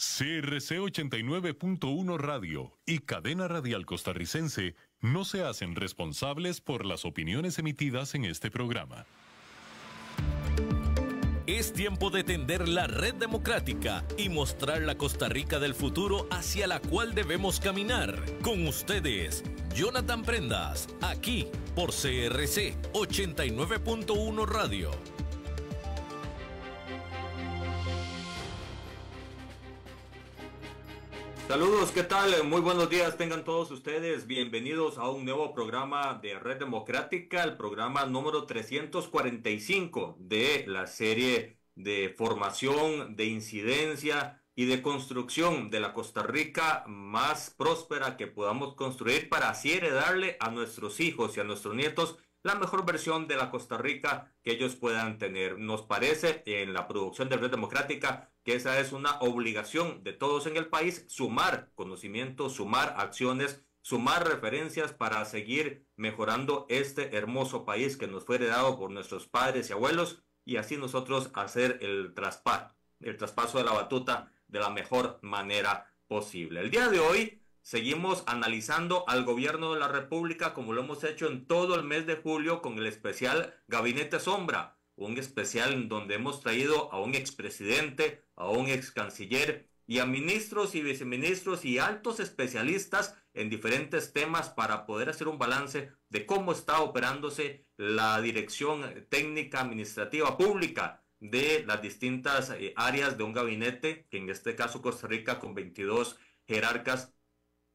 CRC 89.1 Radio y Cadena Radial Costarricense no se hacen responsables por las opiniones emitidas en este programa. Es tiempo de tender la red democrática y mostrar la Costa Rica del futuro hacia la cual debemos caminar. Con ustedes, Jonathan Prendas, aquí por CRC 89.1 Radio. Saludos, ¿qué tal? Muy buenos días, tengan todos ustedes bienvenidos a un nuevo programa de Red Democrática, el programa número 345 de la serie de formación, de incidencia y de construcción de la Costa Rica más próspera que podamos construir para así heredarle a nuestros hijos y a nuestros nietos la mejor versión de la Costa Rica que ellos puedan tener. Nos parece en la producción de Red Democrática que esa es una obligación de todos en el país, sumar conocimientos, sumar acciones, sumar referencias para seguir mejorando este hermoso país que nos fue heredado por nuestros padres y abuelos y así nosotros hacer el, el traspaso de la batuta de la mejor manera posible. El día de hoy seguimos analizando al gobierno de la República como lo hemos hecho en todo el mes de julio con el especial Gabinete Sombra un especial en donde hemos traído a un expresidente, a un ex canciller y a ministros y viceministros y altos especialistas en diferentes temas para poder hacer un balance de cómo está operándose la dirección técnica administrativa pública de las distintas eh, áreas de un gabinete, que en este caso Costa Rica con 22 jerarcas,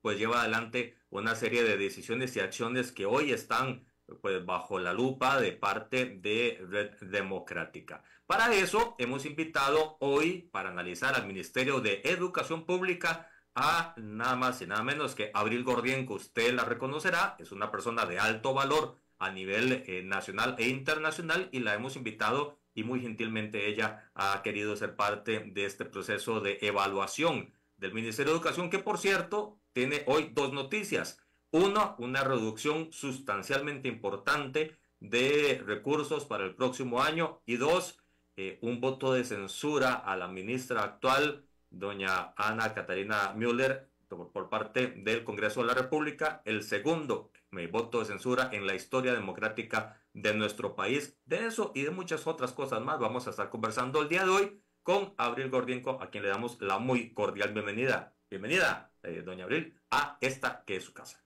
pues lleva adelante una serie de decisiones y acciones que hoy están pues, bajo la lupa de parte de Red Democrática. Para eso hemos invitado hoy para analizar al Ministerio de Educación Pública a nada más y nada menos que Abril ...que Usted la reconocerá, es una persona de alto valor a nivel eh, nacional e internacional y la hemos invitado y muy gentilmente ella ha querido ser parte de este proceso de evaluación del Ministerio de Educación que por cierto tiene hoy dos noticias. Uno, una reducción sustancialmente importante de recursos para el próximo año. Y dos, eh, un voto de censura a la ministra actual, doña Ana Catarina Müller, por, parte del Congreso de la República. El segundo, mi voto de censura en la historia democrática de nuestro país. De eso y de muchas otras cosas más vamos a estar conversando el día de hoy con Abril Gordienco, a quien le damos la muy cordial bienvenida. Bienvenida, eh, doña Abril, a esta que es su casa.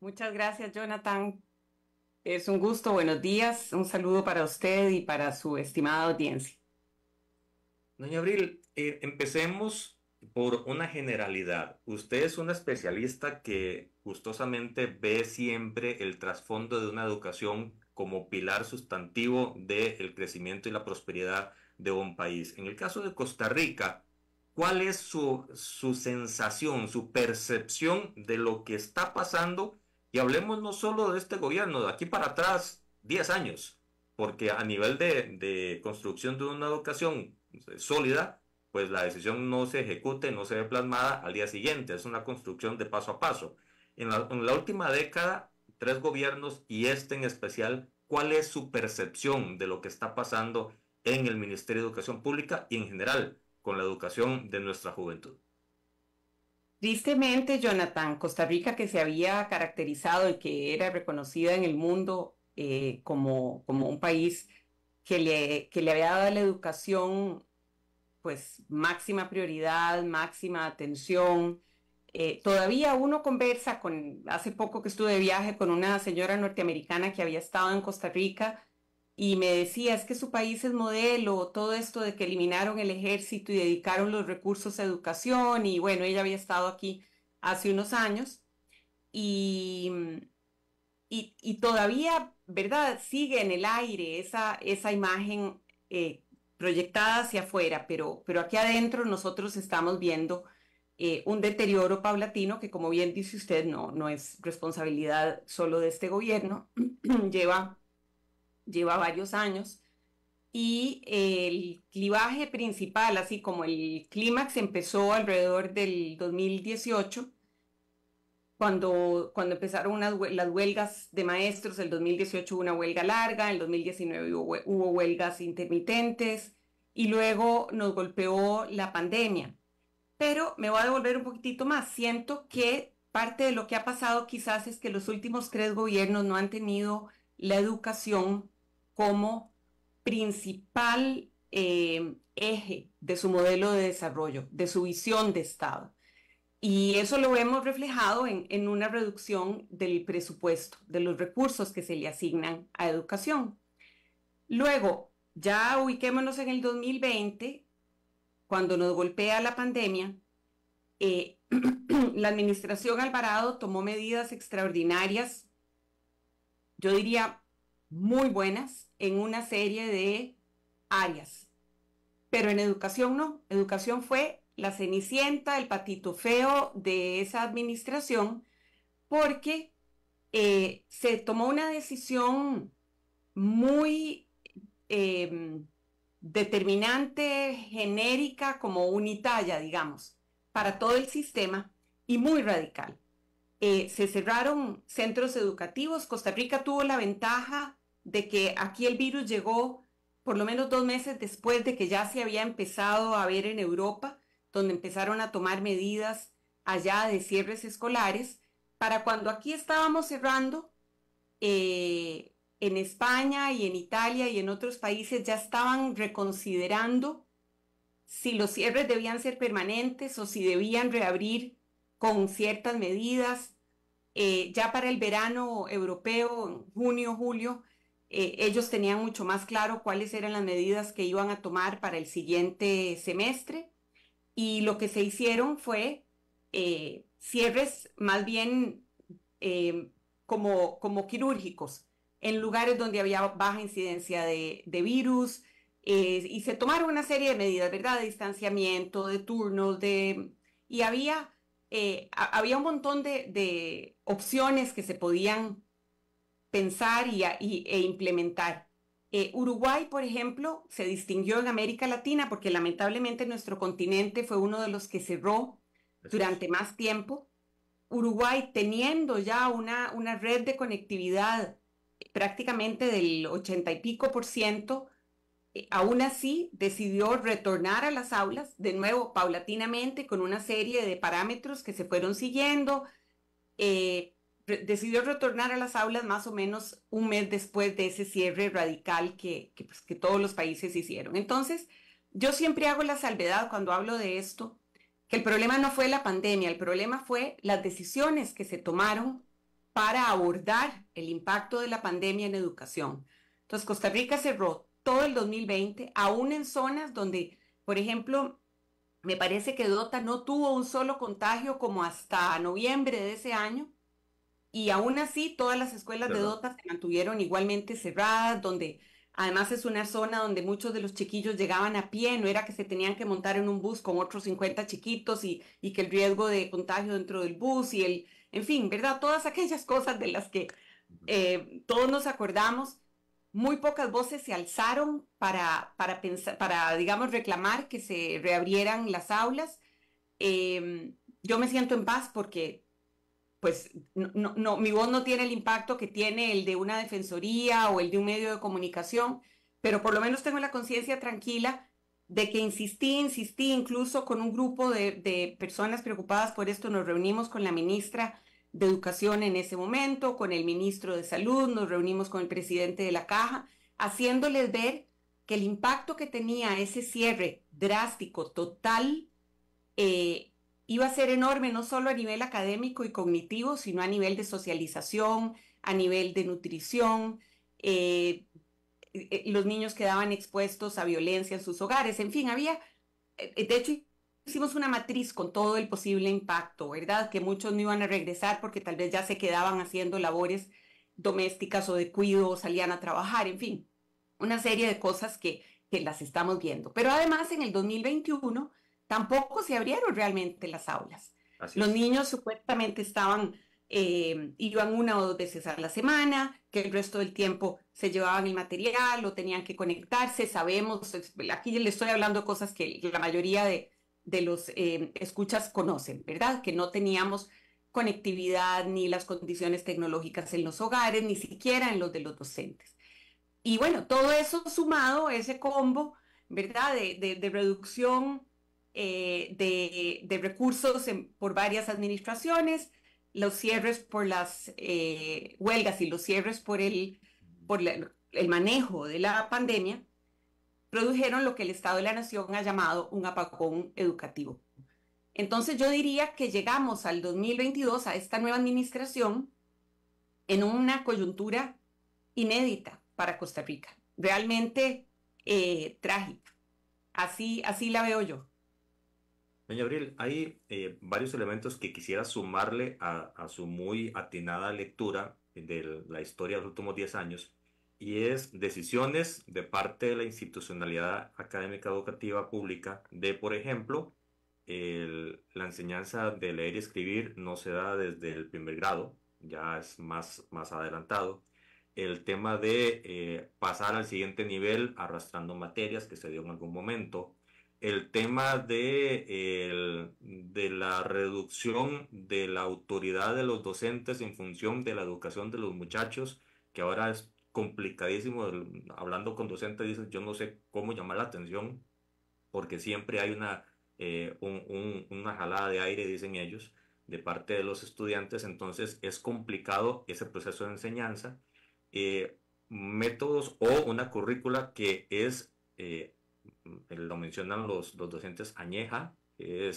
Muchas gracias, Jonathan. Es un gusto, buenos días, un saludo para usted y para su estimada audiencia. Doña Abril, eh, empecemos por una generalidad. Usted es una especialista que gustosamente ve siempre el trasfondo de una educación como pilar sustantivo del crecimiento y la prosperidad de un país. En el caso de Costa Rica, ¿cuál es su, su sensación, su percepción de lo que está pasando? Y hablemos no solo de este gobierno, de aquí para atrás, 10 años, porque a nivel de, construcción de una educación eh, sólida, pues la decisión no se ejecute, no se ve plasmada al día siguiente, es una construcción de paso a paso. en la última década, tres gobiernos y este en especial, ¿cuál es su percepción de lo que está pasando en el Ministerio de Educación Pública y en general con la educación de nuestra juventud? Tristemente, Jonathan, Costa Rica, que se había caracterizado y que era reconocida en el mundo eh, como, como un país que le, le había dado la educación pues máxima prioridad, máxima atención. Eh, todavía uno conversa con, hace poco que estuve de viaje con una señora norteamericana que había estado en Costa Rica y me decía, es que su país es modelo, todo esto de que eliminaron el ejército y dedicaron los recursos a educación, y bueno, ella había estado aquí hace unos años, y, mm, y, todavía, ¿verdad? Sigue en el aire esa, esa imagen eh, proyectada hacia afuera, pero, pero aquí adentro nosotros estamos viendo eh, un deterioro paulatino que, como bien dice usted, no, no es responsabilidad solo de este gobierno, lleva lleva varios años y el clivaje principal, así como el clímax, empezó alrededor del 2018, cuando, cuando empezaron las huelgas de maestros. El 2018 hubo una huelga larga, el 2019 hubo, hubo huelgas intermitentes y luego nos golpeó la pandemia. Pero me voy a devolver un poquitito más. Siento que parte de lo que ha pasado quizás es que los últimos tres gobiernos no han tenido la educación como principal eh, eje de su modelo de desarrollo, de su visión de Estado. Y eso lo hemos reflejado en, en una reducción del presupuesto, de los recursos que se le asignan a educación. Luego, ya ubiquémonos en el 2020, cuando nos golpea la pandemia, eh, la administración Alvarado tomó medidas extraordinarias, yo diría muy buenas, en una serie de áreas. Pero en educación no, educación fue la cenicienta, el patito feo de esa administración, porque eh, se tomó una decisión muy em, determinante, genérica, como unitalla, digamos, para todo el sistema y muy radical. Eh, se cerraron centros educativos, Costa Rica tuvo la ventaja de que aquí el virus llegó por lo menos dos meses después de que ya se había empezado a ver en Europa, donde empezaron a tomar medidas allá de cierres escolares, para cuando aquí estábamos cerrando, eh, en España y en Italia y en otros países ya estaban reconsiderando si los cierres debían ser permanentes o si debían reabrir con ciertas medidas. Eh, ya para el verano europeo, en junio, julio, eh, ellos tenían mucho más claro cuáles eran las medidas que iban a tomar para el siguiente semestre y lo que se hicieron fue eh, cierres más bien eh, como, como quirúrgicos en lugares donde había baja incidencia de, de virus y se tomaron una serie de medidas, ¿verdad? De distanciamiento, de turnos, de... y había... había un montón de, de, opciones que se podían pensar y, e implementar. Eh, Uruguay, por ejemplo, se distinguió en América Latina porque lamentablemente nuestro continente fue uno de los que cerró durante más tiempo. Uruguay, teniendo ya una, una red de conectividad prácticamente del 80 y pico por ciento, eh, aún así decidió retornar a las aulas de nuevo paulatinamente con una serie de parámetros que se fueron siguiendo. Eh, decidió retornar a las aulas más o menos un mes después de ese cierre radical pues, que, todos los países hicieron. Entonces, yo siempre hago la salvedad cuando hablo de esto, que el problema no fue la pandemia, el problema fue las decisiones que se tomaron para abordar el impacto de la pandemia en educación. Entonces, Costa Rica cerró todo el 2020, aún en zonas donde, por ejemplo, me parece que Dota no tuvo un solo contagio como hasta noviembre de ese año, y aún así, todas las escuelas de Dota se mantuvieron igualmente cerradas, donde además es una zona donde muchos de los chiquillos llegaban a pie, no era que se tenían que montar en un bus con otros 50 chiquitos y, que el riesgo de contagio dentro del bus y el, en fin, ¿verdad? Todas aquellas cosas de las que eh, todos nos acordamos. Muy pocas voces se alzaron para, para, pensar, para digamos, reclamar que se reabrieran las aulas. Em, yo me siento en paz porque pues no, no, mi voz no tiene el impacto que tiene el de una defensoría o el de un medio de comunicación, pero por lo menos tengo la conciencia tranquila de que insistí, insistí, incluso con un grupo de, personas preocupadas por esto, nos reunimos con la ministra de Educación en ese momento, con el ministro de Salud, nos reunimos con el presidente de la caja, haciéndoles ver que el impacto que tenía ese cierre drástico, total, eh, iba a ser enorme, no solo a nivel académico y cognitivo, sino a nivel de socialización, a nivel de nutrición. Eh, eh, eh, los niños quedaban expuestos a violencia en sus hogares, en fin, había, de hecho, hicimos una matriz con todo el posible impacto, ¿verdad? Que muchos no iban a regresar porque tal vez ya se quedaban haciendo labores domésticas o de cuido, o salían a trabajar, en fin, una serie de cosas que, que las estamos viendo. Pero además, en el 2021 tampoco se abrieron realmente las aulas. Los niños supuestamente estaban, eh, iban una o dos veces a la semana, que el resto del tiempo se llevaban el material o tenían que conectarse, sabemos, aquí le estoy hablando cosas que la mayoría de, los eh, escuchas conocen, ¿verdad? Que no teníamos conectividad ni las condiciones tecnológicas en los hogares, ni siquiera en los de los docentes. Y bueno, todo eso sumado, ese combo, ¿verdad? de, de reducción eh, de, recursos por varias administraciones, los cierres por las eh, huelgas y los cierres por, el, por el manejo de la pandemia, produjeron lo que el Estado de la Nación ha llamado un apacón educativo. Entonces yo diría que llegamos al 2022, a esta nueva administración, en una coyuntura inédita para Costa Rica, realmente eh, trágica. Así, así la veo yo. Doña Abril, hay eh, varios elementos que quisiera sumarle a, su muy atinada lectura de la historia de los últimos 10 años, y es decisiones de parte de la institucionalidad académica educativa pública de, por ejemplo, la enseñanza de leer y escribir no se da desde el primer grado, ya es más, más adelantado. El tema de eh, pasar al siguiente nivel arrastrando materias que se dio en algún momento, el tema de, de la reducción de la autoridad de los docentes en función de la educación de los muchachos, que ahora es complicadísimo, hablando con docentes dicen yo no sé cómo llamar la atención, porque siempre hay una, eh, una jalada de aire, dicen ellos, de parte de los estudiantes, entonces es complicado ese proceso de enseñanza. Eh, métodos o una currícula que es eh, eh, lo mencionan los, los docentes, añeja, eh,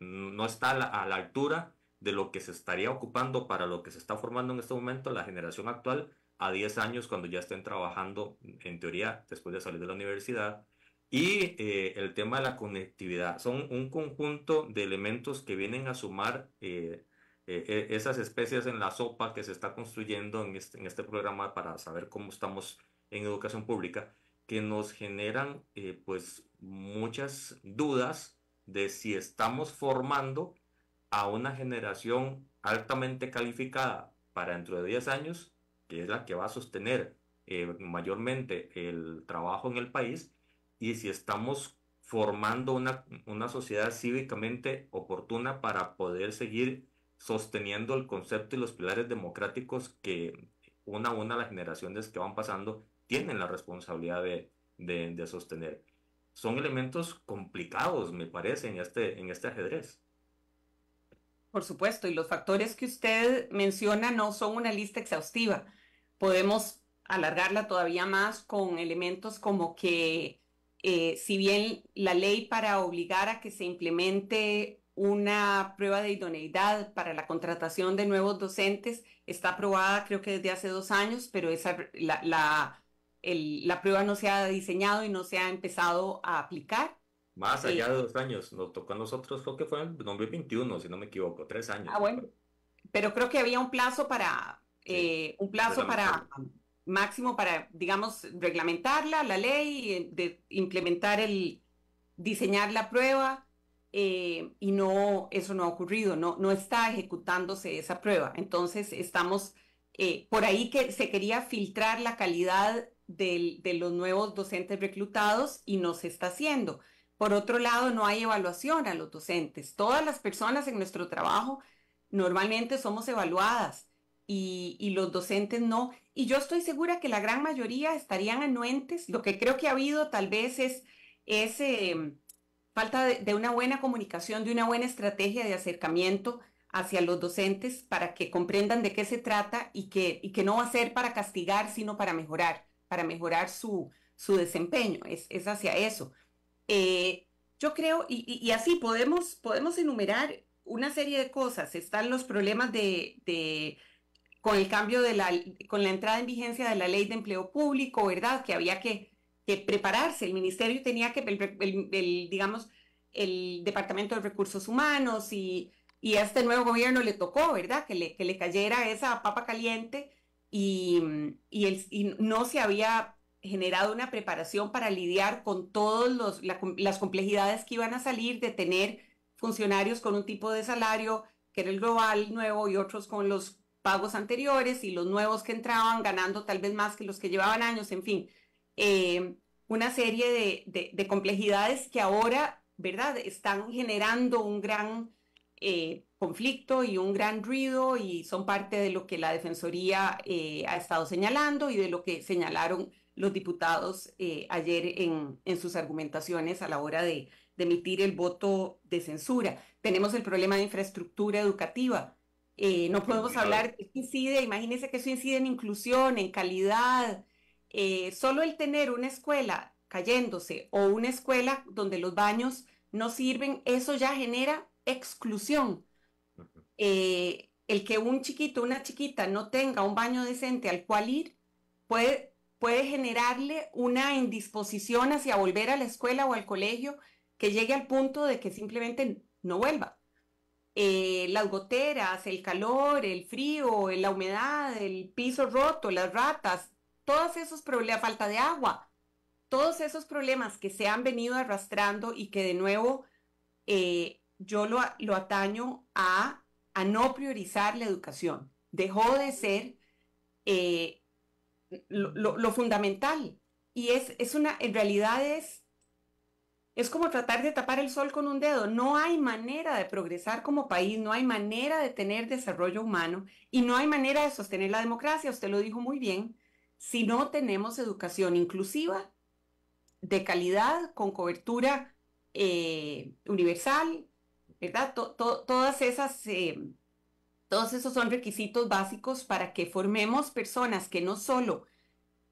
no está a la, altura de lo que se estaría ocupando para lo que se está formando en este momento la generación actual a 10 años cuando ya estén trabajando, en teoría, después de salir de la universidad. Y eh, el tema de la conectividad. Son un conjunto de elementos que vienen a sumar e, esas especies en la sopa que se está construyendo en este, en este programa para saber cómo estamos en educación pública que nos generan eh, pues muchas dudas de si estamos formando a una generación altamente calificada para dentro de 10 años, que es la que va a sostener eh, mayormente el trabajo en el país, y si estamos formando una, una sociedad cívicamente oportuna para poder seguir sosteniendo el concepto y los pilares democráticos que una a una las generaciones que van pasando tienen la responsabilidad de, sostener. Son elementos complicados, me parece, en este, en este ajedrez. Por supuesto, y los factores que usted menciona no son una lista exhaustiva. Podemos alargarla todavía más con elementos como que eh, si bien la ley para obligar a que se implemente una prueba de idoneidad para la contratación de nuevos docentes está aprobada creo que desde hace dos años, pero esa, la la prueba no se ha diseñado y no se ha empezado a aplicar. Más allá de dos años, nos tocó a nosotros, creo que fue en 2021, si no me equivoco, tres años. Ah, bueno, pero creo que había un plazo para, eh, un plazo para, máximo para, digamos, reglamentarla, la ley, eh, de implementar el, diseñar la prueba, eh, y no, eso no ha ocurrido, no, no está ejecutándose esa prueba. Entonces, estamos... por ahí que se quería filtrar la calidad de los nuevos docentes reclutados y no se está haciendo. Por otro lado, no hay evaluación a los docentes. Todas las personas en nuestro trabajo normalmente somos evaluadas y, los docentes no. Y yo estoy segura que la gran mayoría estarían anuentes. Lo que creo que ha habido tal vez es, ese em, falta de, una buena comunicación, de una buena estrategia de acercamiento hacia los docentes para que comprendan de qué se trata y que, y que no va a ser para castigar, sino para mejorar para mejorar su, su desempeño, es, hacia eso. Eh, yo creo, y, así podemos, podemos enumerar una serie de cosas, están los problemas de, con el cambio de la, con la entrada en vigencia de la ley de empleo público, ¿verdad? Que había que, que prepararse, el ministerio tenía que, digamos, el Departamento de Recursos Humanos y, y a este nuevo gobierno le tocó, ¿verdad? Que le, que le cayera esa papa caliente Mm, y, no se había generado una preparación para lidiar con todas las complejidades que iban a salir de tener funcionarios con un tipo de salario que era el global nuevo y otros con los pagos anteriores y los nuevos que entraban ganando tal vez más que los que llevaban años, en fin, eh, una serie de, complejidades que ahora, ¿verdad?, están generando un gran eh, conflicto y un gran ruido y son parte de lo que la Defensoría eh, ha estado señalando y de lo que señalaron los diputados eh, ayer en, en, sus argumentaciones a la hora de, emitir el voto de censura. Tenemos el problema de infraestructura educativa. Eh, no podemos hablar, que incide, imagínense que eso incide en inclusión, en calidad. solo el tener una escuela cayéndose o una escuela donde los baños no sirven, eso ya genera exclusión. Eh, el que un chiquito, una chiquita no tenga un baño decente al cual ir, puede, puede generarle una indisposición hacia volver a la escuela o al colegio que llegue al punto de que simplemente no vuelva. Eh, las goteras, el calor, el frío, la humedad, el piso roto, las ratas, todos esos problemas, falta de agua, todos esos problemas que se han venido arrastrando y que de nuevo eh, yo lo ataño a a no priorizar la educación. Dejó de ser eh, lo, fundamental. Y es, es una, en realidad es, es como tratar de tapar el sol con un dedo. No hay manera de progresar como país, no hay manera de tener desarrollo humano y no hay manera de sostener la democracia, usted lo dijo muy bien, si no tenemos educación inclusiva, de calidad, con cobertura eh, universal, todas esas, eh, todos esos son requisitos básicos para que formemos personas que no solo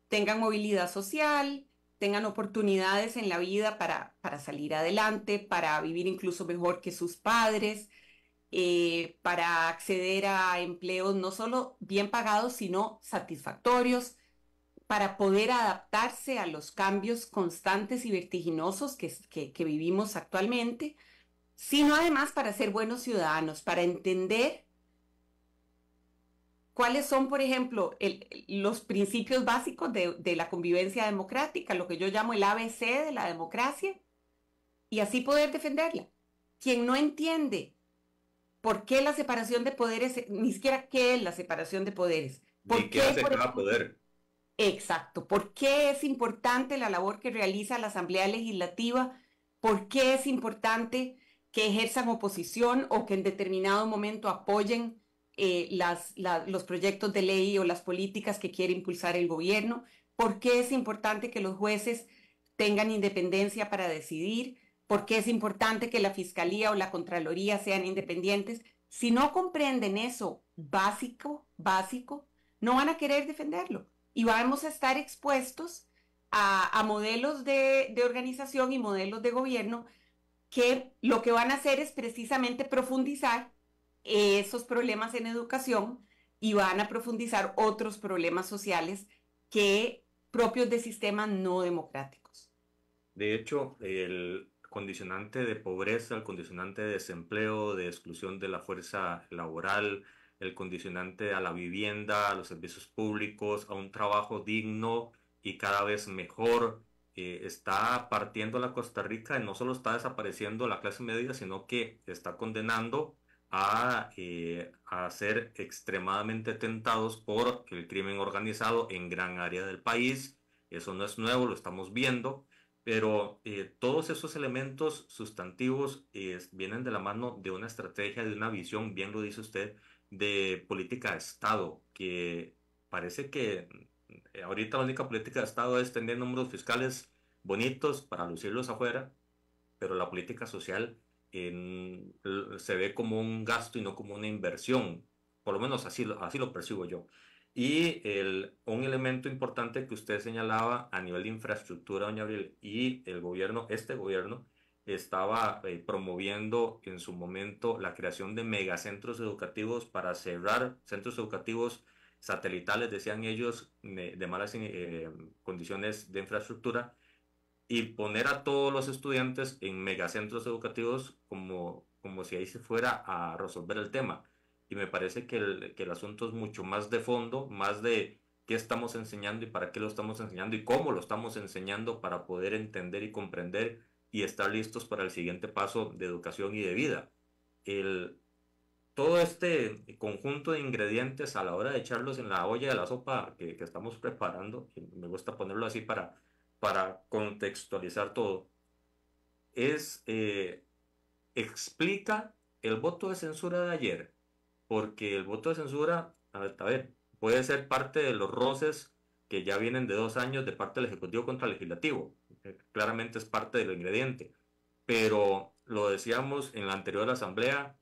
tengan movilidad social, tengan oportunidades en la vida para, salir adelante, para vivir incluso mejor que sus padres, eh, para acceder a empleos no solo bien pagados, sino satisfactorios, para poder adaptarse a los cambios constantes y vertiginosos que vivimos actualmente sino además para ser buenos ciudadanos, para entender cuáles son, por ejemplo, los principios básicos de, la convivencia democrática, lo que yo llamo el ABC de la democracia, y así poder defenderla. Quien no entiende por qué la separación de poderes, ni siquiera qué es la separación de poderes. ¿Por qué, hace poder? Exacto. ¿Por qué es importante la labor que realiza la Asamblea Legislativa? ¿Por qué es importante que ejerzan oposición o que en determinado momento apoyen eh, los proyectos de ley o las políticas que quiere impulsar el gobierno. ¿Por qué es importante que los jueces tengan independencia para decidir? ¿Por qué es importante que la Fiscalía o la Contraloría sean independientes? Si no comprenden eso básico, básico, no van a querer defenderlo y vamos a estar expuestos a, modelos de organización y modelos de gobierno que lo que van a hacer es precisamente profundizar esos problemas en educación y van a profundizar otros problemas sociales que propios de sistemas no democráticos. De hecho, el condicionante de pobreza, el condicionante de desempleo, de exclusión de la fuerza laboral, el condicionante a la vivienda, a los servicios públicos, a un trabajo digno y cada vez mejor, eh, está partiendo la Costa Rica y no solo está desapareciendo la clase media, sino que está condenando a, eh, a, ser extremadamente tentados por el crimen organizado en gran área del país. Eso no es nuevo, lo estamos viendo, pero eh, todos esos elementos sustantivos vienen de la mano de una estrategia, de una visión, bien lo dice usted, de política de Estado, que parece que eh, ahorita la única política de Estado es tener números fiscales bonitos para lucirlos afuera, pero la política social se ve como un gasto y no como una inversión. Por lo menos así, así lo percibo yo. Y el, un elemento importante que usted señalaba a nivel de infraestructura, doña Abril, y el gobierno, este gobierno, estaba eh, promoviendo en su momento la creación de megacentros educativos para cerrar centros educativos satelitales, decían ellos, de malas eh, condiciones de infraestructura, y poner a todos los estudiantes en megacentros educativos como, como si ahí se fuera a resolver el tema. Y me parece que el, que el asunto es mucho más de fondo, más de qué estamos enseñando y para qué lo estamos enseñando y cómo lo estamos enseñando para poder entender y comprender y estar listos para el siguiente paso de educación y de vida. El, todo este conjunto de ingredientes a la hora de echarlos en la olla de la sopa que, estamos preparando, me gusta ponerlo así para, para contextualizar todo, es, eh, explica el voto de censura de ayer, porque el voto de censura, a ver, puede ser parte de los roces que ya vienen de dos años de parte del Ejecutivo contra el Legislativo, eh, claramente es parte del ingrediente, pero lo decíamos en la anterior asamblea,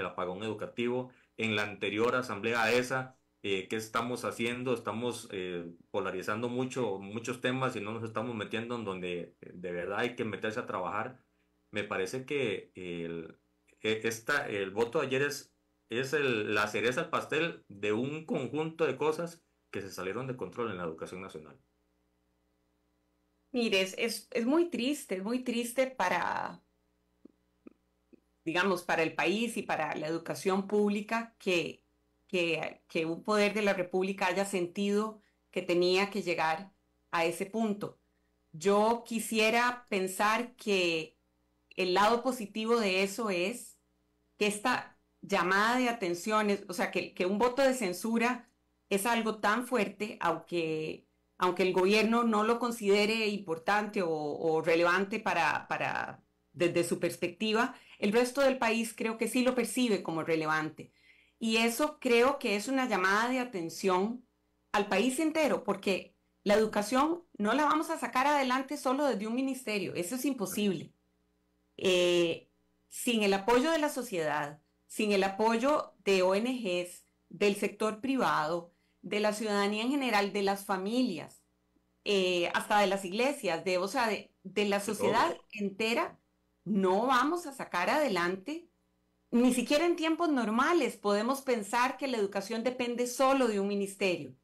el apagón educativo. En la anterior asamblea esa, eh, ¿qué estamos haciendo? Estamos eh, polarizando mucho, muchos temas y no nos estamos metiendo en donde eh, de verdad hay que meterse a trabajar. Me parece que el, e, el voto de ayer es, es la cereza al pastel de un conjunto de cosas que se salieron de control en la educación nacional. Mire, es muy triste, es muy triste para, digamos, para el país y para la educación pública que, que, un poder de la República haya sentido que tenía que llegar a ese punto. Yo quisiera pensar que el lado positivo de eso es que esta llamada de atención, o sea, que, un voto de censura es algo tan fuerte, aunque, aunque el gobierno no lo considere importante o, o relevante para, para, desde su perspectiva, el resto del país creo que sí lo percibe como relevante. Y eso creo que es una llamada de atención al país entero, porque la educación no la vamos a sacar adelante solo desde un ministerio, eso es imposible. Eh, sin el apoyo de la sociedad, sin el apoyo de ONGs, del sector privado, de la ciudadanía en general, de las familias, eh, hasta de las iglesias, de, o sea, de la sociedad entera no vamos a sacar adelante. Ni siquiera en tiempos normales podemos pensar que la educación depende solo de un ministerio,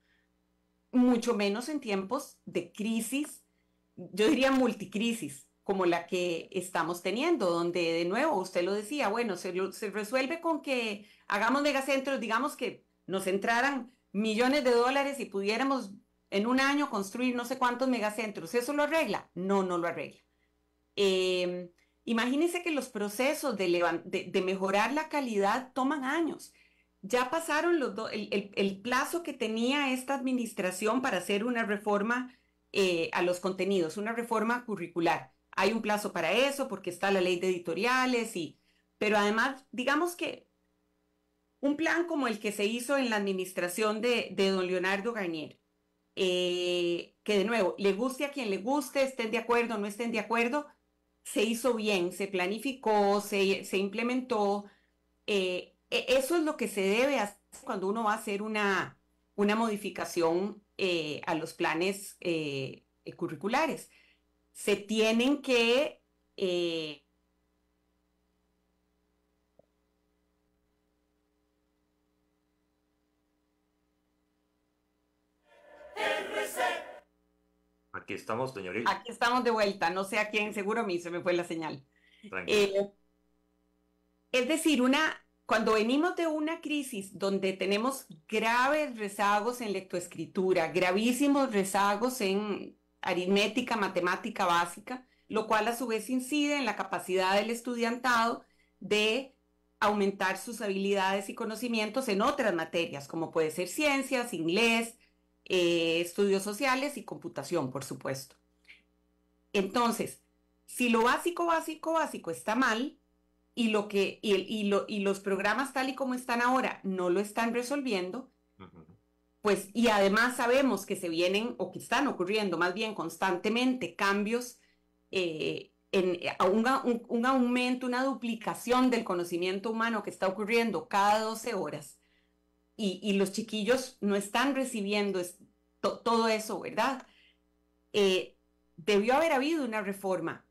mucho menos en tiempos de crisis, yo diría multicrisis, como la que estamos teniendo, donde de nuevo usted lo decía, bueno, se, resuelve con que hagamos megacentros, digamos que nos entraran millones de dólares y pudiéramos en un año construir no sé cuántos megacentros. ¿Eso lo arregla? No, no lo arregla. Em, Imagínense que los procesos de, mejorar la calidad toman años. Ya pasaron los el, plazo que tenía esta administración para hacer una reforma eh, a los contenidos, una reforma curricular. Hay un plazo para eso porque está la ley de editoriales y, pero además, digamos que un plan como el que se hizo en la administración de, don Leonardo Garnier, eh, que de nuevo, le guste a quien le guste, estén de acuerdo o no estén de acuerdo, se hizo bien, se planificó, se, implementó. Eh, e, eso es lo que se debe hacer cuando uno va a hacer una, una modificación eh, a los planes eh, curriculares. Se tienen que Aquí estamos, doña Aquí estamos de vuelta, no sé a quién, seguro me mí se me fue la señal. Eh, es decir, una, cuando venimos de una crisis donde tenemos graves rezagos en lectoescritura, gravísimos rezagos en aritmética, matemática básica, lo cual a su vez incide en la capacidad del estudiantado de aumentar sus habilidades y conocimientos en otras materias, como puede ser ciencias, inglés, eh, estudios sociales y computación, por supuesto. Entonces, si lo básico, básico, básico está mal y, lo que, y, el, y los programas tal y como están ahora no lo están resolviendo, pues y además sabemos que se vienen o que están ocurriendo más bien constantemente cambios, eh, en, un, un aumento, una duplicación del conocimiento humano que está ocurriendo cada 12 horas y, los chiquillos no están recibiendo todo eso, ¿verdad? Eh, debió haber habido una reforma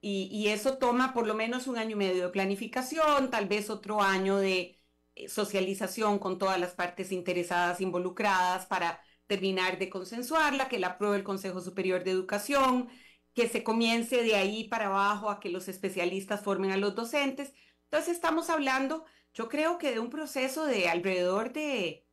y, y, eso toma por lo menos un año y medio de planificación, tal vez otro año de eh, socialización con todas las partes interesadas, involucradas, para terminar de consensuarla, que la apruebe el Consejo Superior de Educación, que se comience de ahí para abajo a que los especialistas formen a los docentes. Entonces estamos hablando yo creo que de un proceso de alrededor de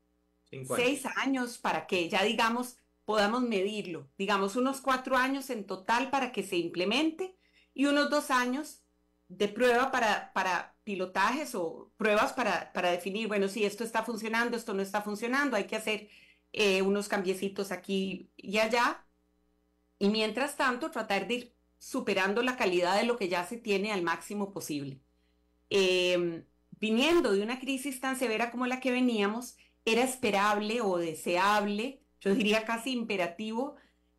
seis años para que ya digamos podamos medirlo, digamos unos cuatro años en total para que se implemente y unos dos años de prueba para, para pilotajes o pruebas para, para definir, bueno, si esto está funcionando, esto no está funcionando, hay que hacer eh, unos cambiecitos aquí y allá. Y mientras tanto, tratar de ir superando la calidad de lo que ya se tiene al máximo posible. Em, viniendo de una crisis tan severa como la que veníamos, era esperable o deseable, yo diría casi imperativo,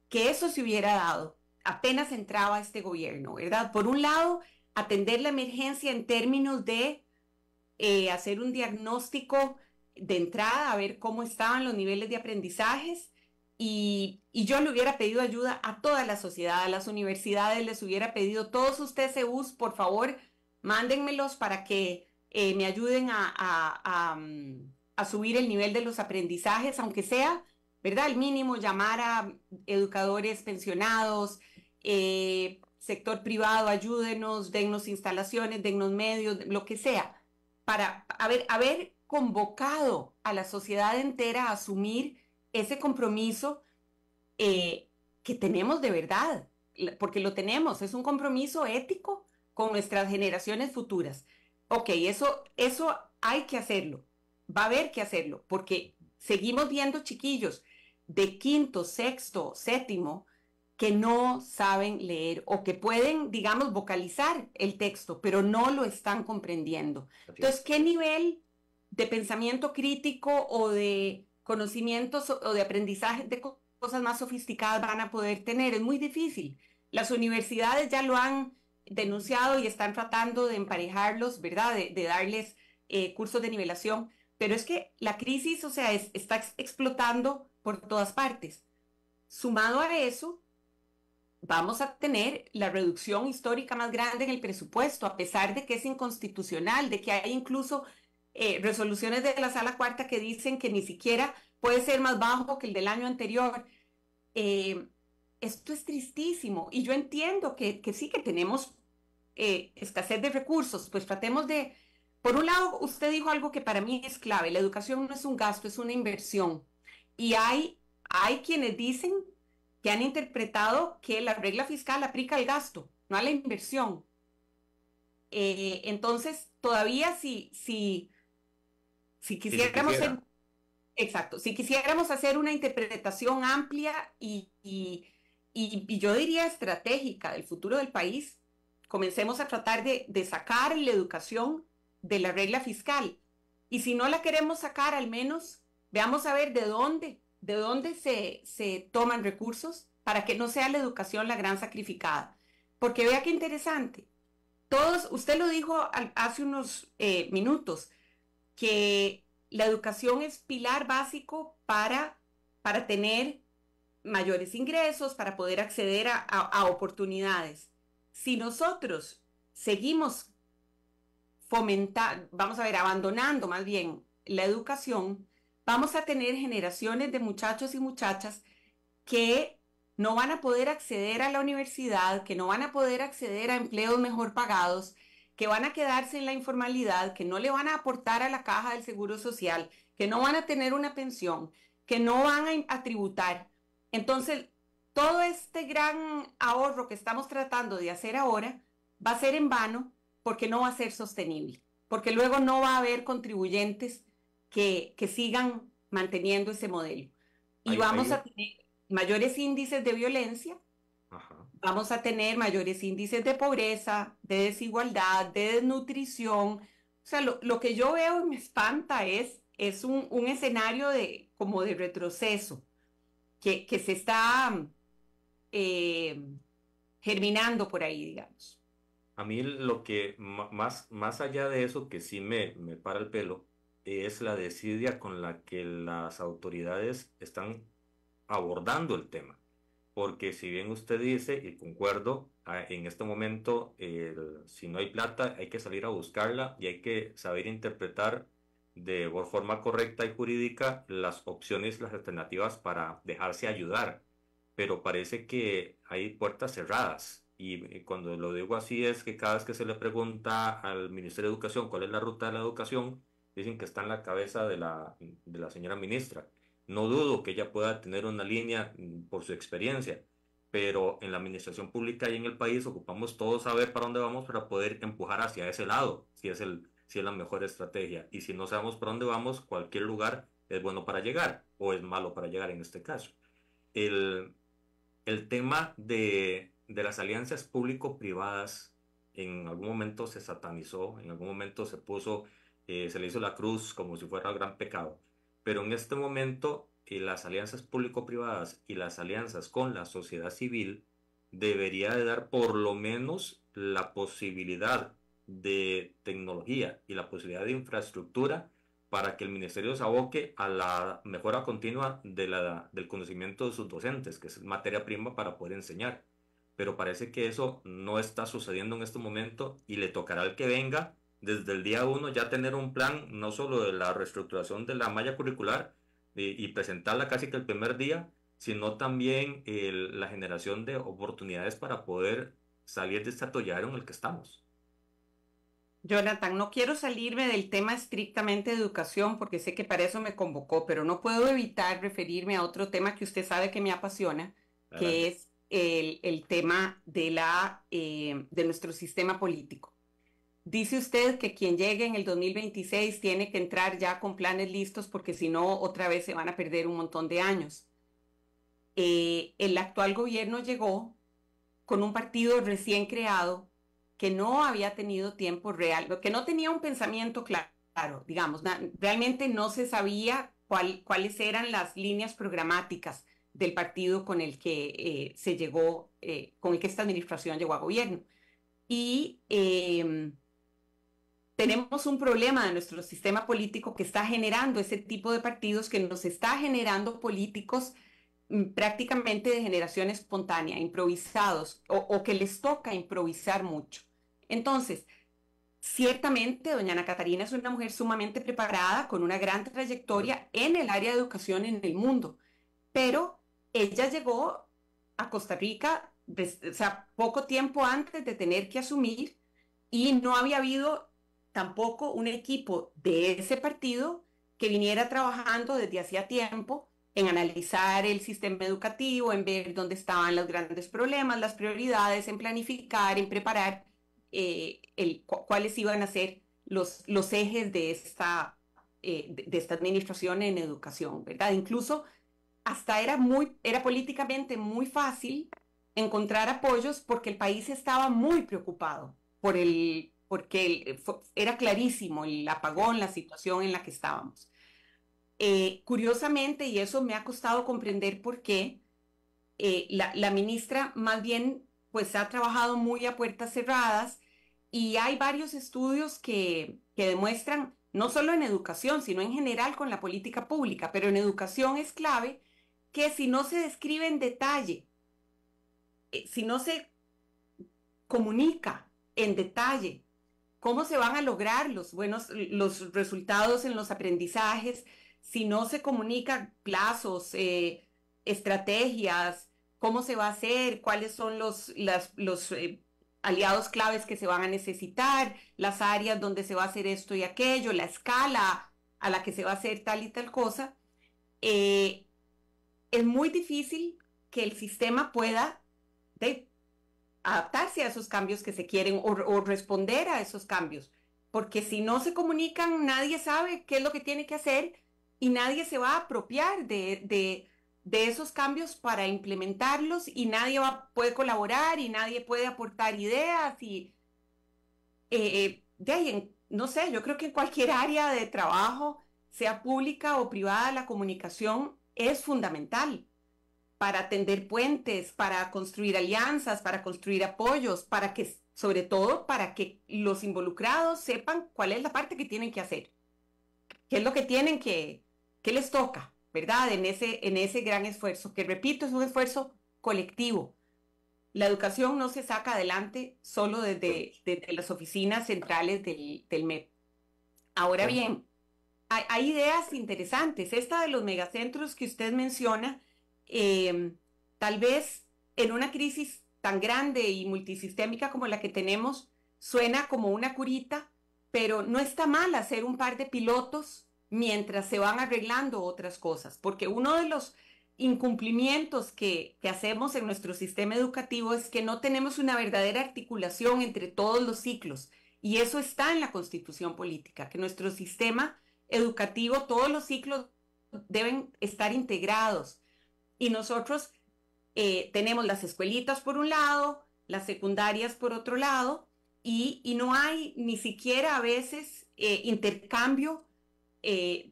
que eso se hubiera dado apenas entraba este gobierno, ¿verdad? Por un lado, atender la emergencia en términos de eh, hacer un diagnóstico de entrada, a ver cómo estaban los niveles de aprendizajes. Y, yo le hubiera pedido ayuda a toda la sociedad, a las universidades, les hubiera pedido todos sus TCUs, por favor, mándenmelos para que eh, me ayuden mm, a, subir el nivel de los aprendizajes, aunque sea, ¿verdad? El mínimo, llamar a educadores pensionados, eh, sector privado, ayúdenos, dennos instalaciones, dennos medios, lo que sea, para haber, convocado a la sociedad entera a asumir ese compromiso eh, que tenemos de verdad, porque lo tenemos, es un compromiso ético con nuestras generaciones futuras ok, eso, eso hay que hacerlo, va a haber que hacerlo, porque seguimos viendo chiquillos de quinto, sexto, séptimo, que no saben leer o que pueden, digamos, vocalizar el texto, pero no lo están comprendiendo. Entonces, ¿qué nivel de pensamiento crítico o de conocimientos o de aprendizaje de cosas más sofisticadas van a poder tener? Es muy difícil. Las universidades ya lo han denunciado y están tratando de emparejarlos, ¿verdad? De, darles eh, cursos de nivelación. Pero es que la crisis, o sea, está explotando por todas partes. Sumado a eso, vamos a tener la reducción histórica más grande en el presupuesto, a pesar de que es inconstitucional, de que hay incluso eh, resoluciones de la sala cuarta que dicen que ni siquiera puede ser más bajo que el del año anterior. Eh, esto es tristísimo y yo entiendo que, sí que tenemos eh, escasez de recursos, pues tratemos de, por un lado, usted dijo algo que para mí es clave, la educación no es un gasto, es una inversión. Y hay, hay quienes dicen que han interpretado que la regla fiscal aplica al gasto, no a la inversión. Eh, entonces, todavía si, si, si quisiéramos... exacto, si quisiéramos hacer una interpretación amplia y y, yo diría estratégica del futuro del país, comencemos a tratar de, sacar la educación de la regla fiscal. Y si no la queremos sacar, al menos veamos a ver de dónde, de dónde se, toman recursos para que no sea la educación la gran sacrificada. Porque vea qué interesante. Todos, usted lo dijo hace unos eh, minutos, que la educación es pilar básico para, para tener mayores ingresos, para poder acceder a, oportunidades. Si nosotros seguimos fomentar, vamos a ver, abandonando más bien la educación, vamos a tener generaciones de muchachos y muchachas que no van a poder acceder a la universidad, que no van a poder acceder a empleos mejor pagados, que van a quedarse en la informalidad, que no le van a aportar a la caja del Seguro Social, que no van a tener una pensión, que no van a tributar. Entonces, todo este gran ahorro que estamos tratando de hacer ahora va a ser en vano porque no va a ser sostenible, porque luego no va a haber contribuyentes que, que sigan manteniendo ese modelo. Y vamos a tener mayores índices de violencia, vamos a tener mayores índices de pobreza, de desigualdad, de desnutrición. O sea, lo, que yo veo y me espanta es, es un, un escenario de, como de retroceso que, se está eh, germinando por ahí, digamos. A mí lo que más, más allá de eso que sí me, me para el pelo es la desidia con la que las autoridades están abordando el tema. Porque si bien usted dice, y concuerdo, ah, en este momento si no hay plata hay que salir a buscarla y hay que saber interpretar de forma correcta y jurídica las opciones, las alternativas para dejarse ayudar, pero parece que hay puertas cerradas. Y cuando lo digo así es que cada vez que se le pregunta al Ministerio de Educación cuál es la ruta de la educación, dicen que está en la cabeza de la, señora ministra. No dudo que ella pueda tener una línea mm, por su experiencia, pero en la administración pública y en el país ocupamos todos saber para dónde vamos para poder empujar hacia ese lado, si es el si es la mejor estrategia. Y si no sabemos por dónde vamos, cualquier lugar es bueno para llegar o es malo para llegar en este caso. El, tema de, las alianzas público-privadas en algún momento se satanizó, en algún momento se puso, eh, se le hizo la cruz como si fuera el gran pecado. Pero en este momento eh, las alianzas público-privadas y las alianzas con la sociedad civil debería de dar por lo menos la posibilidad de tecnología y la posibilidad de infraestructura para que el ministerio se aboque a la mejora continua de la, del conocimiento de sus docentes, que es materia prima para poder enseñar. Pero parece que eso no está sucediendo en este momento y le tocará al que venga desde el día uno ya tener un plan no solo de la reestructuración de la malla curricular eh, y, presentarla casi que el primer día, sino también eh, la generación de oportunidades para poder salir de este atolladero en el que estamos. Jonathan, no quiero salirme del tema estrictamente de educación porque sé que para eso me convocó, pero no puedo evitar referirme a otro tema que usted sabe que me apasiona, que es el, tema de, la, eh, de nuestro sistema político. Dice usted que quien llegue en el 2026 tiene que entrar ya con planes listos porque si no, otra vez se van a perder un montón de años. Eh, el actual gobierno llegó con un partido recién creado que no había tenido tiempo real, que no tenía un pensamiento claro, digamos, realmente no se sabía cuáles eran las líneas programáticas del partido con el que eh, se llegó, eh, con el que esta administración llegó a gobierno. Y em, tenemos un problema de nuestro sistema político que está generando ese tipo de partidos, que nos está generando políticos Mm, prácticamente de generación espontánea, improvisados o, que les toca improvisar mucho. Entonces, ciertamente doña Ana Catarina es una mujer sumamente preparada, con una gran trayectoria en el área de educación en el mundo, pero ella llegó a Costa Rica o poco tiempo antes de tener que asumir y no había habido tampoco un equipo de ese partido que viniera trabajando desde hacía tiempo en analizar el sistema educativo, en ver dónde estaban los grandes problemas, las prioridades, en planificar, en preparar eh, cuáles iban a ser los, los ejes de esta, eh, de, esta administración en educación, ¿verdad? Incluso hasta era, muy, era políticamente muy fácil encontrar apoyos porque el país estaba muy preocupado por el, porque era clarísimo el apagón, la situación en la que estábamos. Eh, curiosamente, y eso me ha costado comprender por qué, eh, la, ministra más bien pues ha trabajado muy a puertas cerradas y hay varios estudios que, que demuestran, no solo en educación, sino en general con la política pública, pero en educación es clave que si no se describe en detalle, eh, si no se comunica en detalle cómo se van a lograr los buenos los resultados en los aprendizajes, si no se comunican plazos, eh, estrategias, cómo se va a hacer, cuáles son los, los eh, aliados claves que se van a necesitar, las áreas donde se va a hacer esto y aquello, la escala a la que se va a hacer tal y tal cosa, eh, es muy difícil que el sistema pueda adaptarse a esos cambios que se quieren o, o responder a esos cambios, porque si no se comunican, nadie sabe qué es lo que tiene que hacer y nadie se va a apropiar de, esos cambios para implementarlos y nadie va, puede colaborar y nadie puede aportar ideas y eh, eh, de ahí, no sé, yo creo que en cualquier área de trabajo, sea pública o privada, la comunicación es fundamental para tender puentes, para construir alianzas, para construir apoyos, para que, sobre todo, para que los involucrados sepan cuál es la parte que tienen que hacer, qué es lo que tienen que, ¿Qué les toca? ¿Verdad? En ese, en ese gran esfuerzo, que repito, es un esfuerzo colectivo. La educación no se saca adelante solo desde, las oficinas centrales del, del MEP. Ahora bien, hay, ideas interesantes. Esta de los megacentros que usted menciona, em, tal vez en una crisis tan grande y multisistémica como la que tenemos, suena como una curita, pero no está mal hacer un par de pilotos mientras se van arreglando otras cosas, porque uno de los incumplimientos que, hacemos en nuestro sistema educativo es que no tenemos una verdadera articulación entre todos los ciclos, y eso está en la constitución política, que nuestro sistema educativo, todos los ciclos deben estar integrados, y nosotros eh, tenemos las escuelitas por un lado, las secundarias por otro lado, y, no hay ni siquiera a veces eh, intercambio eh,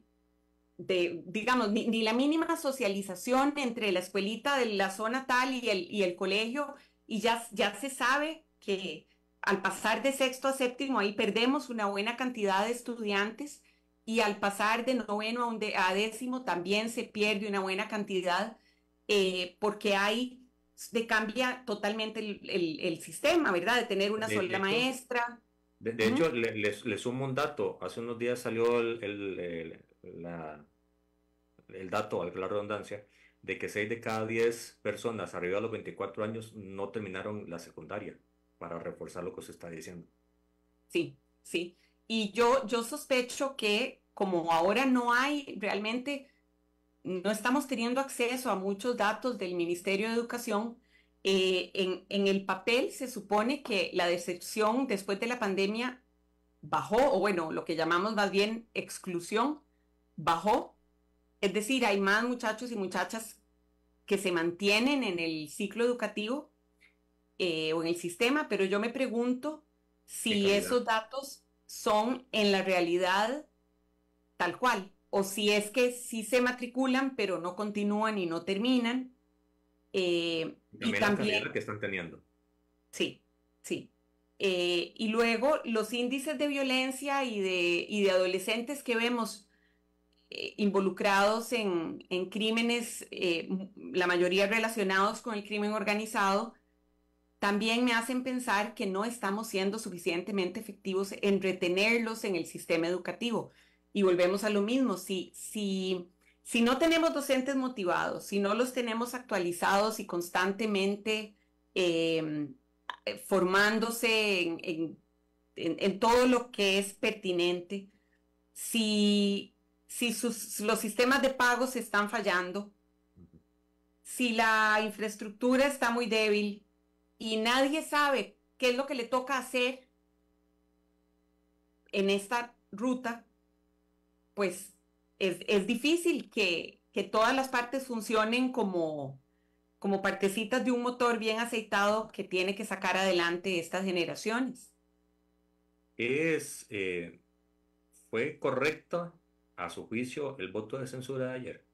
de, digamos, ni, la mínima socialización entre la escuelita de la zona tal y el, y el colegio, y ya, ya se sabe que al pasar de sexto a séptimo ahí perdemos una buena cantidad de estudiantes y al pasar de noveno a, a décimo también se pierde una buena cantidad eh, porque hay, se cambia totalmente el, el, sistema, ¿verdad? De tener una sola maestra. De, hecho, le, sumo un dato. Hace unos días salió el, el, el, la, dato, la redundancia, de que 6 de cada 10 personas arriba de los 24 años no terminaron la secundaria, para reforzar lo que se está diciendo. Sí, sí. Y yo, yo sospecho que como ahora no hay realmente, no estamos teniendo acceso a muchos datos del Ministerio de Educación, eh, en, el papel se supone que la decepción después de la pandemia bajó, o bueno, lo que llamamos más bien exclusión, bajó. Es decir, hay más muchachos y muchachas que se mantienen en el ciclo educativo eh, o en el sistema, pero yo me pregunto si esos datos son en la realidad tal cual, o si es que sí se matriculan, pero no continúan y no terminan, eh, y también que están teniendo. Sí, sí. Eh, y luego los índices de violencia y de, de adolescentes que vemos eh, involucrados en, en crímenes, la mayoría relacionados con el crimen organizado, también me hacen pensar que no estamos siendo suficientemente efectivos en retenerlos en el sistema educativo. Y volvemos a lo mismo, si, si si no tenemos docentes motivados, si no los tenemos actualizados y constantemente em, eh, formándose en, todo lo que es pertinente, si, si los sistemas de pagos están fallando, si la infraestructura está muy débil y nadie sabe qué es lo que le toca hacer en esta ruta, pues es, difícil que, todas las partes funcionen como, como partecitas de un motor bien aceitado que tiene que sacar adelante estas generaciones. Es, eh, ¿Fue correcto, a su juicio, el voto de censura de ayer?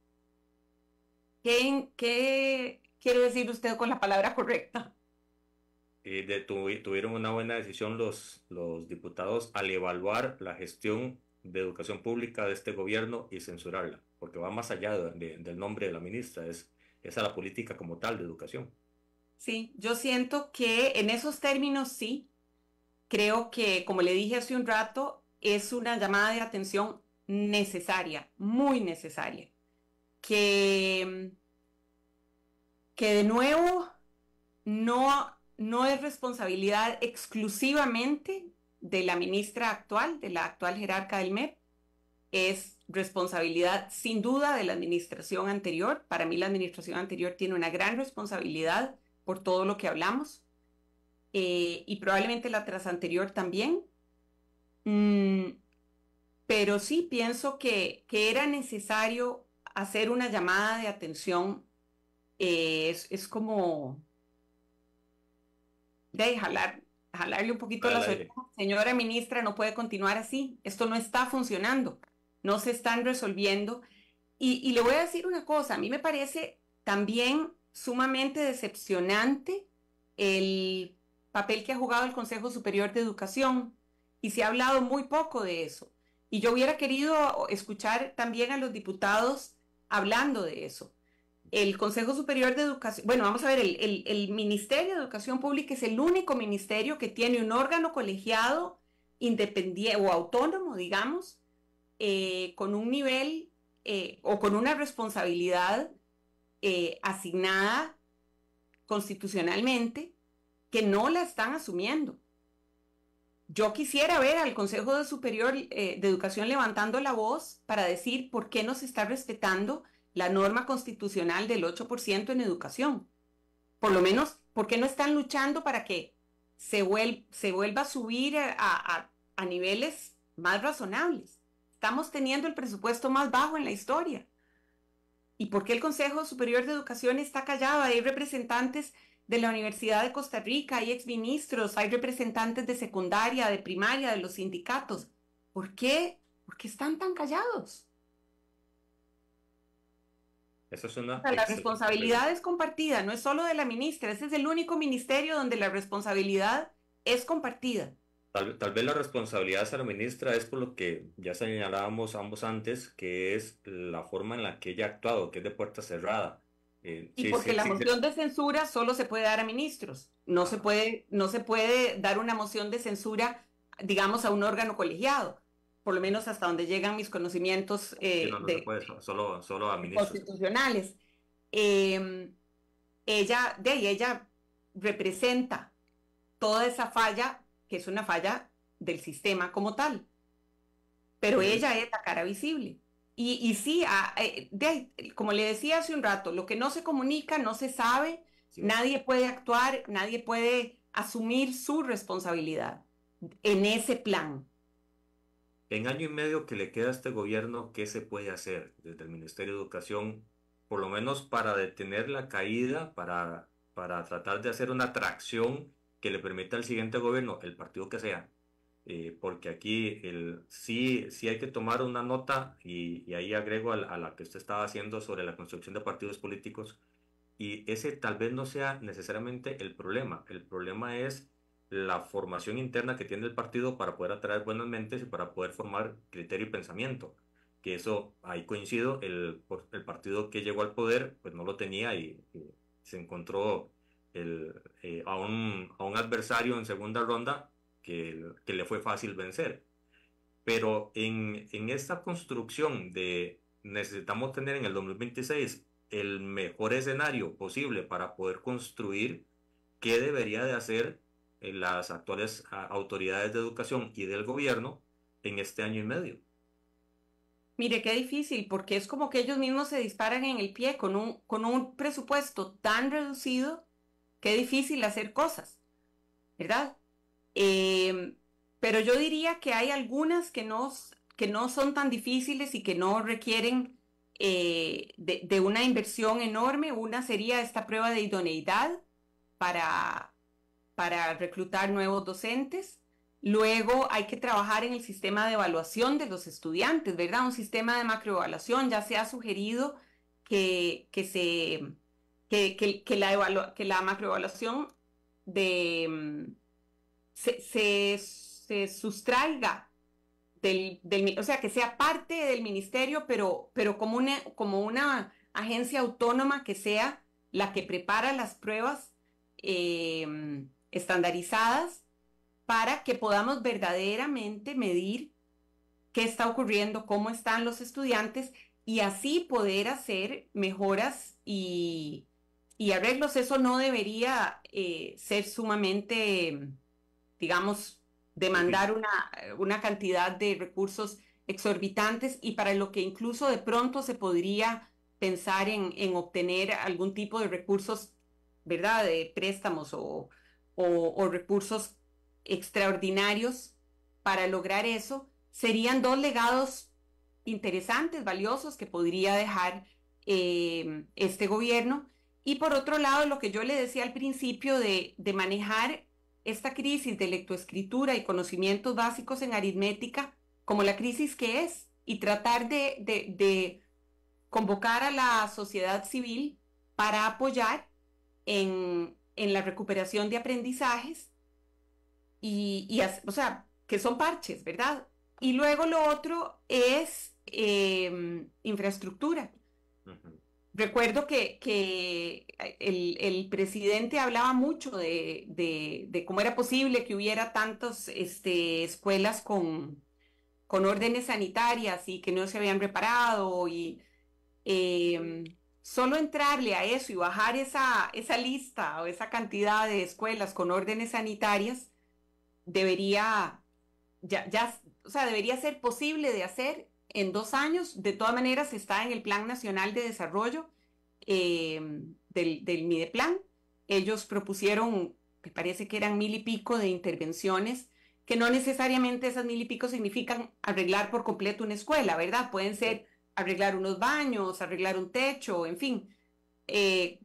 ¿Qué, qué quiere decir usted con la palabra correcta? Eh, tuvieron una buena decisión los, los diputados al evaluar la gestión de educación pública de este gobierno y censurarla, porque va más allá del nombre de la ministra, es, es a la política como tal de educación. Sí, yo siento que en esos términos sí, creo que como le dije hace un rato, es una llamada de atención necesaria, muy necesaria, que, que de nuevo no, no es responsabilidad exclusivamente de la ministra actual, de la actual jerarca del MEP, es responsabilidad sin duda de la administración anterior. Para mí la administración anterior tiene una gran responsabilidad por todo lo que hablamos eh, y probablemente la tras anterior también. Mm, pero sí pienso que, era necesario hacer una llamada de atención. Eh, es, es como de jalar jalarle un poquito la Señora ministra, no puede continuar así. Esto no está funcionando. No se están resolviendo. y le voy a decir una cosa. A mí me parece también sumamente decepcionante el papel que ha jugado el Consejo Superior de Educación. Y se ha hablado muy poco de eso. Y yo hubiera querido escuchar también a los diputados hablando de eso el Consejo Superior de Educación, bueno, vamos a ver, el, Ministerio de Educación Pública es el único ministerio que tiene un órgano colegiado independiente o autónomo, digamos, eh, con un nivel eh, o con una responsabilidad eh, asignada constitucionalmente que no la están asumiendo. Yo quisiera ver al Consejo Superior de Educación levantando la voz para decir por qué no se está respetando la norma constitucional del 8% en educación. Por lo menos, ¿por qué no están luchando para que se, se vuelva a subir a, a niveles más razonables? Estamos teniendo el presupuesto más bajo en la historia. ¿Y por qué el Consejo Superior de Educación está callado? Hay representantes de la Universidad de Costa Rica, hay exministros, hay representantes de secundaria, de primaria, de los sindicatos. ¿Por qué? ¿Por qué están tan callados? la responsabilidad es compartida, no es solo de la ministra. Ese es el único ministerio donde la responsabilidad es compartida. Tal, vez la responsabilidad de la ministra es por lo que ya señalábamos ambos antes, que es la forma en la que ella ha actuado, que es de puerta cerrada. Eh, y porque la moción de censura solo se puede dar a ministros, no se puede, no se puede dar una moción de censura, digamos, a un órgano colegiado por lo menos hasta donde llegan mis conocimientos eh, de, solo, solo constitucionales. Em, ella, de ella representa toda esa falla, que es una falla del sistema como tal. Pero ella es la cara visible. Y, sí, ah, eh, como le decía hace un rato, lo que no se comunica, no se sabe, nadie puede actuar, nadie puede asumir su responsabilidad en ese plan. En año y medio que le queda a este gobierno, ¿qué se puede hacer desde el Ministerio de Educación? Por lo menos para detener la caída, para, para tratar de hacer una tracción que le permita al siguiente gobierno, el partido que sea, eh, porque aquí el, sí, sí hay que tomar una nota y, ahí agrego a la, a la, que usted estaba haciendo sobre la construcción de partidos políticos y ese tal vez no sea necesariamente el problema, el problema es la formación interna que tiene el partido para poder atraer buenas mentes y para poder formar criterio y pensamiento. Que eso, ahí coincido, el, el partido que llegó al poder, pues no lo tenía y, se encontró eh, a, un, adversario en segunda ronda que, le fue fácil vencer. Pero en, en esta construcción de necesitamos tener en el 2026 el mejor escenario posible para poder construir qué debería de hacer las actuales ah, autoridades de educación y del gobierno en este año y medio. Mire, qué difícil, porque es como que ellos mismos se disparan en el pie con un, con un presupuesto tan reducido, qué difícil hacer cosas, ¿verdad? Em, pero yo diría que hay algunas que no, que no son tan difíciles y que no requieren eh, de, una inversión enorme. Una sería esta prueba de idoneidad para, para reclutar nuevos docentes. Luego hay que trabajar en el sistema de evaluación de los estudiantes, ¿verdad? Un sistema de macroevaluación, ya se ha sugerido que, que, se, que, la, que la macroevaluación de, se, se, sustraiga del, del, o sea, que sea parte del ministerio, pero, pero como, una, como una agencia autónoma que sea la que prepara las pruebas. Eh, estandarizadas para que podamos verdaderamente medir qué está ocurriendo, cómo están los estudiantes y así poder hacer mejoras y, y arreglos. Eso no debería eh, ser sumamente, digamos, demandar una, una cantidad de recursos exorbitantes y para lo que incluso de pronto se podría pensar en, en obtener algún tipo de recursos, ¿verdad? De préstamos o, o, recursos extraordinarios para lograr eso, serían dos legados interesantes, valiosos que podría dejar em, este gobierno. Y por otro lado, lo que yo le decía al principio de, manejar esta crisis de lectoescritura y conocimientos básicos en aritmética como la crisis que es y tratar de convocar a la sociedad civil para apoyar en, en la recuperación de aprendizajes y, o sea, que son parches, ¿verdad? Y luego lo otro es em, infraestructura. Recuerdo que, que el, el, presidente hablaba mucho de, de, de, cómo era posible que hubiera tantas este, escuelas con, con órdenes sanitarias y que no se habían reparado y... Em, Solo entrarle a eso y bajar esa, esa lista o esa cantidad de escuelas con órdenes sanitarias debería, ya, ya, o sea, debería ser posible de hacer en dos años. De todas maneras, está en el Plan Nacional de Desarrollo eh, del, del Mideplan. Ellos propusieron, me parece que eran mil y pico de intervenciones, que no necesariamente esas mil y pico significan arreglar por completo una escuela, ¿verdad? Pueden ser arreglar unos baños, arreglar un techo, en fin. Eh,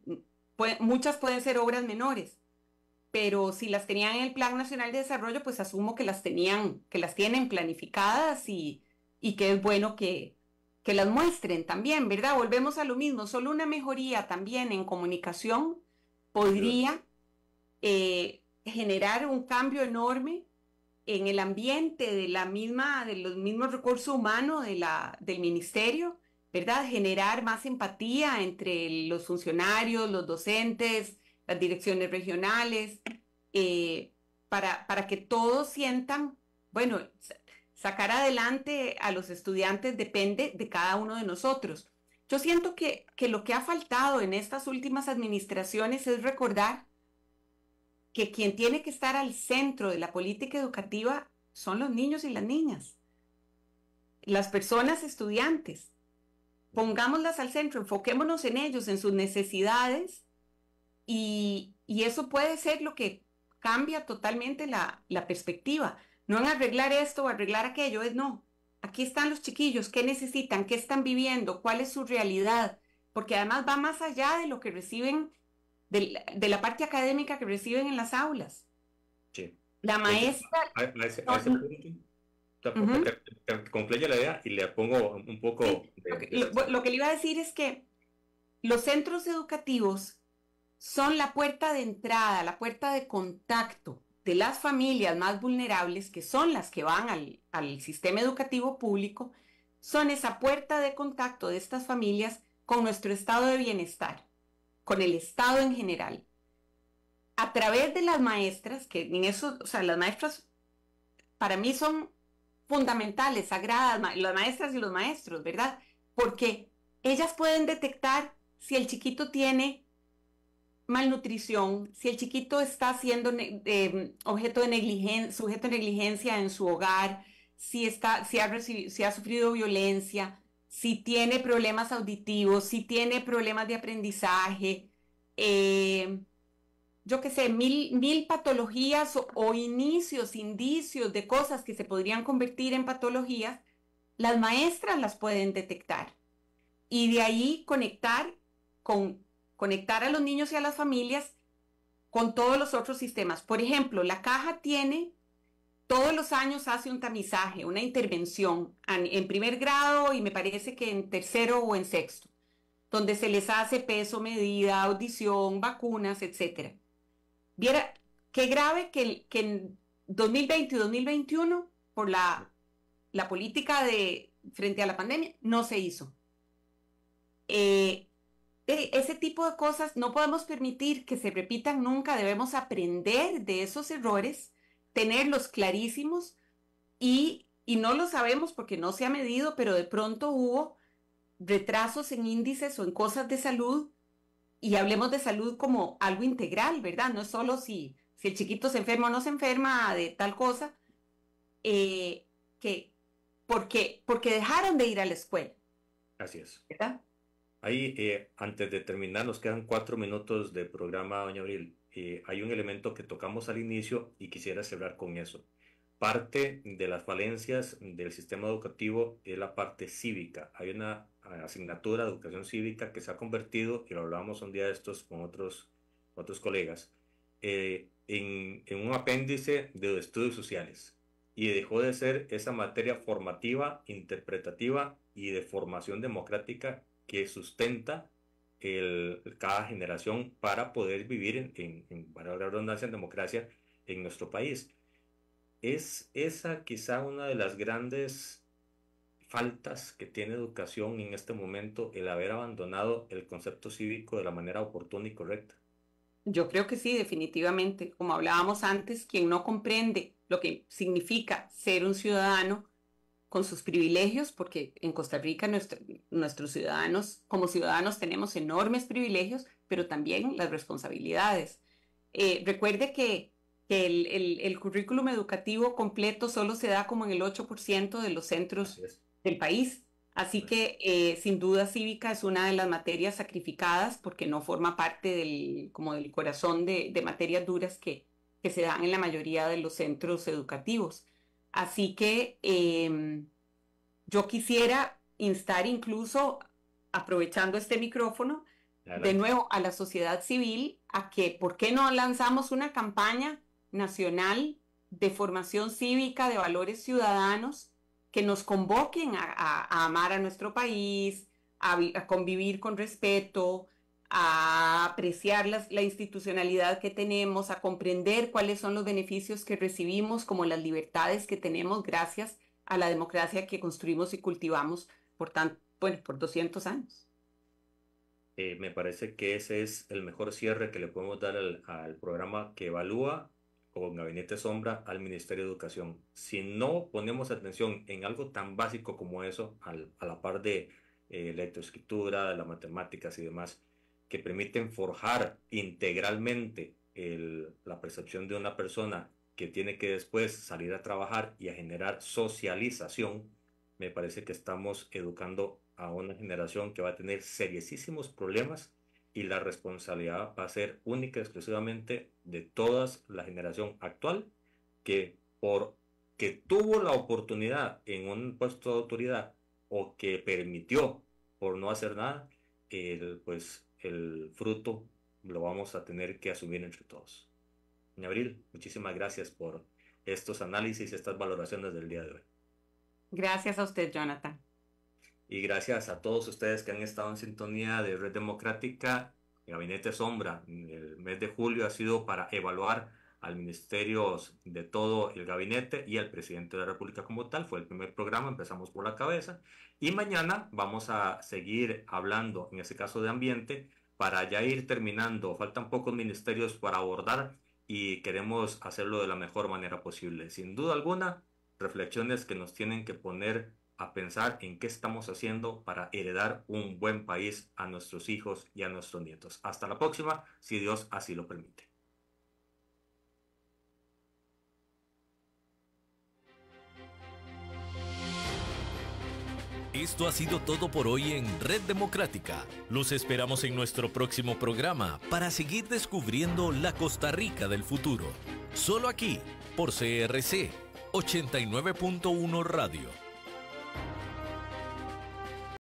muchas pueden ser obras menores, pero si las tenían en el Plan Nacional de Desarrollo, pues asumo que las tenían, que las tienen planificadas y, y que es bueno que, que las muestren también, ¿verdad? Volvemos a lo mismo, solo una mejoría también en comunicación podría eh, generar un cambio enorme en el ambiente de la misma, de los mismos recursos humanos de la, del ministerio, ¿verdad? Generar más empatía entre los funcionarios, los docentes, las direcciones regionales, eh, para, para que todos sientan, bueno, sacar adelante a los estudiantes depende de cada uno de nosotros. Yo siento que, que lo que ha faltado en estas últimas administraciones es recordar que quien tiene que estar al centro de la política educativa son los niños y las niñas, las personas estudiantes. Pongámoslas al centro, enfoquémonos en ellos, en sus necesidades, y, eso puede ser lo que cambia totalmente la, la perspectiva. No en arreglar esto o arreglar aquello, es no. Aquí están los chiquillos, qué necesitan, qué están viviendo, cuál es su realidad, porque además va más allá de lo que reciben de, la parte académica que reciben en las aulas. Sí. La maestra... A, ese, la idea y le pongo un poco... Lo, lo que le iba a decir es que los centros educativos son la puerta de entrada, la puerta de contacto de las familias más vulnerables, que son las que van al, al, sistema educativo público, son esa puerta de contacto de estas familias con nuestro estado de bienestar con el Estado en general, a través de las maestras, que en eso, o sea, las maestras para mí son fundamentales, sagradas, las maestras y los maestros, ¿verdad? Porque ellas pueden detectar si el chiquito tiene malnutrición, si el chiquito está siendo em, objeto de negligencia, sujeto a negligencia en su hogar, si, está, si, ha, si ha sufrido violencia, si tiene problemas auditivos, si tiene problemas de aprendizaje, eh, yo qué sé, mil, mil patologías o, inicios, indicios de cosas que se podrían convertir en patologías, las maestras las pueden detectar. Y de ahí conectar, con, conectar a los niños y a las familias con todos los otros sistemas. Por ejemplo, la caja tiene todos los años hace un tamizaje, una intervención en primer grado y me parece que en tercero o en sexto, donde se les hace peso, medida, audición, vacunas, etc. Viera qué grave que, en 2020 y 2021, por la, política de frente a la pandemia, no se hizo. Eh, ese tipo de cosas no podemos permitir que se repitan nunca, debemos aprender de esos errores tenerlos clarísimos y, y no lo sabemos porque no se ha medido, pero de pronto hubo retrasos en índices o en cosas de salud y hablemos de salud como algo integral, ¿verdad? No es solo si, si el chiquito se enferma o no se enferma de tal cosa, eh, que porque, porque dejaron de ir a la escuela. Así es. Ahí, eh, antes de terminar, nos quedan cuatro minutos de programa, doña Abril. Eh, hay un elemento que tocamos al inicio y quisiera cerrar con eso. Parte de las falencias del sistema educativo es la parte cívica. Hay una ah, asignatura de educación cívica que se ha convertido, y lo hablábamos un día de estos con otros, colegas, eh, en, en un apéndice de estudios sociales y dejó de ser esa materia formativa, interpretativa y de formación democrática que sustenta el, cada generación para poder vivir en, para la redundancia, en democracia en nuestro país. Es esa quizá una de las grandes faltas que tiene educación en este momento, el haber abandonado el concepto cívico de la manera oportuna y correcta. Yo creo que sí, definitivamente. Como hablábamos antes, quien no comprende lo que significa ser un ciudadano, con sus privilegios, porque en Costa Rica nuestros ciudadanos, como ciudadanos tenemos enormes privilegios, pero también las responsabilidades. Eh, recuerde que, el, el, currículum educativo completo solo se da como en el 8% de los centros del país. Así que eh, sin duda cívica es una de las materias sacrificadas porque no forma parte del, como del corazón de, de materias duras que, que se dan en la mayoría de los centros educativos. Así que em, yo quisiera instar incluso, aprovechando este micrófono, de nuevo a la sociedad civil a que, ¿por qué no lanzamos una campaña nacional de formación cívica, de valores ciudadanos, que nos convoquen a, amar a nuestro país, a convivir con respeto, a apreciar la institucionalidad que tenemos, a comprender cuáles son los beneficios que recibimos, como las libertades que tenemos gracias a la democracia que construimos y cultivamos por, por 200 años. Eh, me parece que ese es el mejor cierre que le podemos dar al, programa que evalúa con Gabinete Sombra al Ministerio de Educación. Si no ponemos atención en algo tan básico como eso, al, a la par de eh, la lectoescritura, las matemáticas y demás, que permiten forjar integralmente la percepción de una persona que tiene que después salir a trabajar y a generar socialización, me parece que estamos educando a una generación que va a tener seriosísimos problemas y la responsabilidad va a ser única y exclusivamente de toda la generación actual que por que tuvo la oportunidad en un puesto de autoridad o que permitió por no hacer nada, el, pues el fruto lo vamos a tener que asumir entre todos. En abril, muchísimas gracias por estos análisis, estas valoraciones del día de hoy. Gracias a usted, Jonathan. Y gracias a todos ustedes que han estado en sintonía de Red Democrática, Gabinete Sombra. El mes de julio ha sido para evaluar al ministerios de todo el gabinete y al presidente de la República como tal. Fue el primer programa, empezamos por la cabeza. Y mañana vamos a seguir hablando, en este caso de ambiente, para ya ir terminando. Faltan pocos ministerios para abordar y queremos hacerlo de la mejor manera posible. Sin duda alguna, reflexiones que nos tienen que poner a pensar en qué estamos haciendo para heredar un buen país a nuestros hijos y a nuestros nietos. Hasta la próxima, si Dios así lo permite. Esto ha sido todo por hoy en Red Democrática. Los esperamos en nuestro próximo programa para seguir descubriendo la Costa Rica del futuro. Solo aquí, por CRC 89.1 Radio.